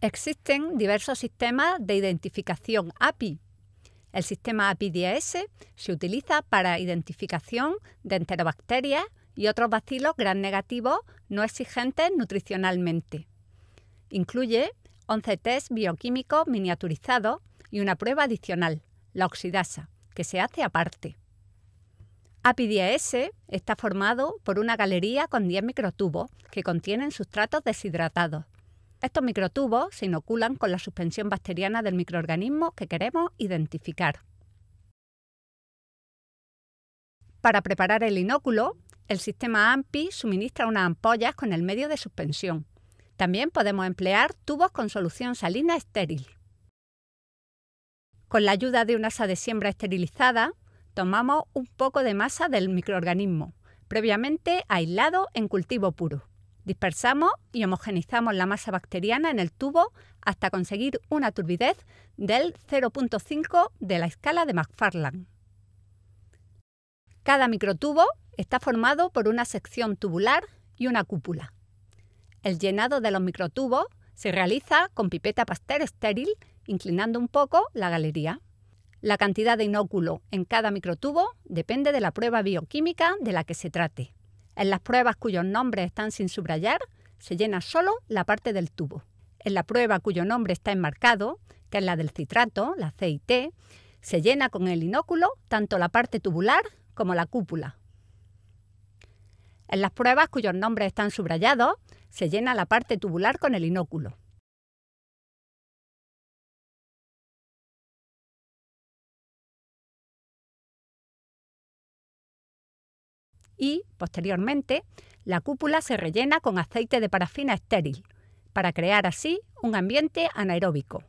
Existen diversos sistemas de identificación API. El sistema api ds se utiliza para identificación de enterobacterias y otros bacilos gran negativos no exigentes nutricionalmente. Incluye 11 test bioquímicos miniaturizados y una prueba adicional, la oxidasa, que se hace aparte. api ds está formado por una galería con 10 microtubos que contienen sustratos deshidratados estos microtubos se inoculan con la suspensión bacteriana del microorganismo que queremos identificar. Para preparar el inóculo, el sistema AMPI suministra unas ampollas con el medio de suspensión. También podemos emplear tubos con solución salina estéril. Con la ayuda de una asa de siembra esterilizada, tomamos un poco de masa del microorganismo, previamente aislado en cultivo puro. Dispersamos y homogenizamos la masa bacteriana en el tubo hasta conseguir una turbidez del 0.5 de la escala de McFarland. Cada microtubo está formado por una sección tubular y una cúpula. El llenado de los microtubos se realiza con pipeta pastel estéril, inclinando un poco la galería. La cantidad de inóculo en cada microtubo depende de la prueba bioquímica de la que se trate. En las pruebas cuyos nombres están sin subrayar, se llena solo la parte del tubo. En la prueba cuyo nombre está enmarcado, que es la del citrato, la CIT, se llena con el inóculo tanto la parte tubular como la cúpula. En las pruebas cuyos nombres están subrayados, se llena la parte tubular con el inóculo. y, posteriormente, la cúpula se rellena con aceite de parafina estéril para crear así un ambiente anaeróbico.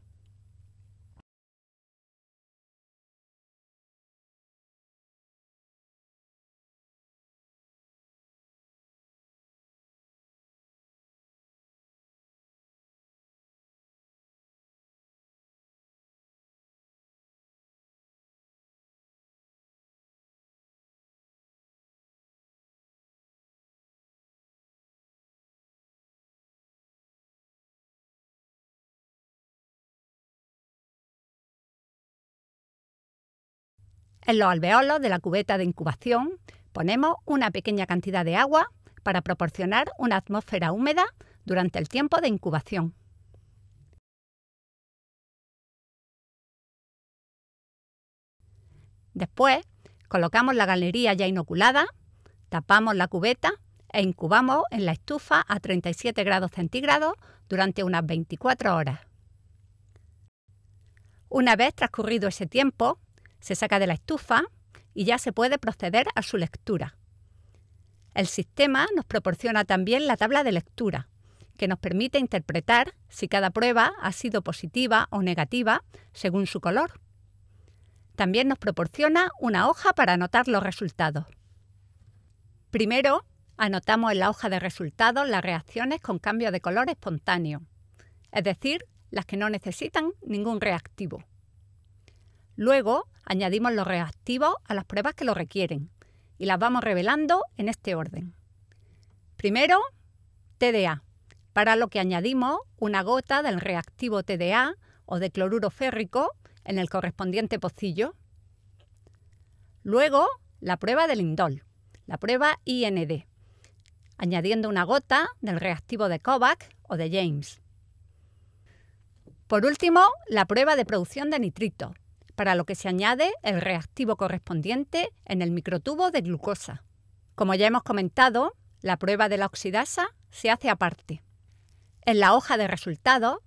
En los alveolos de la cubeta de incubación ponemos una pequeña cantidad de agua para proporcionar una atmósfera húmeda durante el tiempo de incubación. Después, colocamos la galería ya inoculada, tapamos la cubeta e incubamos en la estufa a 37 grados centígrados durante unas 24 horas. Una vez transcurrido ese tiempo, se saca de la estufa y ya se puede proceder a su lectura. El sistema nos proporciona también la tabla de lectura, que nos permite interpretar si cada prueba ha sido positiva o negativa según su color. También nos proporciona una hoja para anotar los resultados. Primero, anotamos en la hoja de resultados las reacciones con cambio de color espontáneo, es decir, las que no necesitan ningún reactivo. Luego añadimos los reactivos a las pruebas que lo requieren y las vamos revelando en este orden. Primero, TDA, para lo que añadimos una gota del reactivo TDA o de cloruro férrico en el correspondiente pocillo. Luego, la prueba del indol, la prueba IND, añadiendo una gota del reactivo de Kovac o de James. Por último, la prueba de producción de nitrito, para lo que se añade el reactivo correspondiente en el microtubo de glucosa. Como ya hemos comentado, la prueba de la oxidasa se hace aparte. En la hoja de resultados,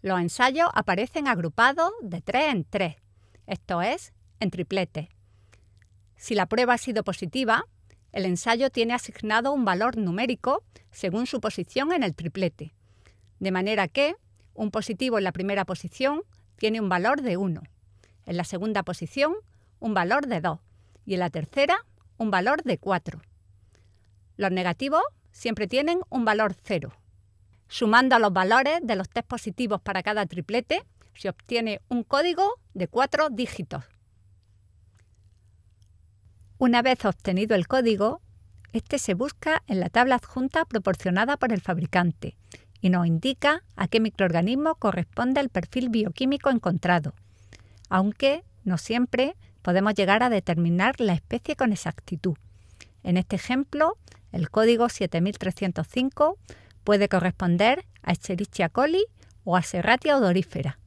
los ensayos aparecen agrupados de 3 en 3, esto es, en triplete. Si la prueba ha sido positiva, el ensayo tiene asignado un valor numérico según su posición en el triplete, de manera que un positivo en la primera posición tiene un valor de 1, en la segunda posición, un valor de 2 y en la tercera, un valor de 4. Los negativos siempre tienen un valor 0. Sumando los valores de los test positivos para cada triplete, se obtiene un código de 4 dígitos. Una vez obtenido el código, este se busca en la tabla adjunta proporcionada por el fabricante y nos indica a qué microorganismo corresponde el perfil bioquímico encontrado aunque no siempre podemos llegar a determinar la especie con exactitud. En este ejemplo, el código 7305 puede corresponder a Escherichia coli o a Serratia odorifera.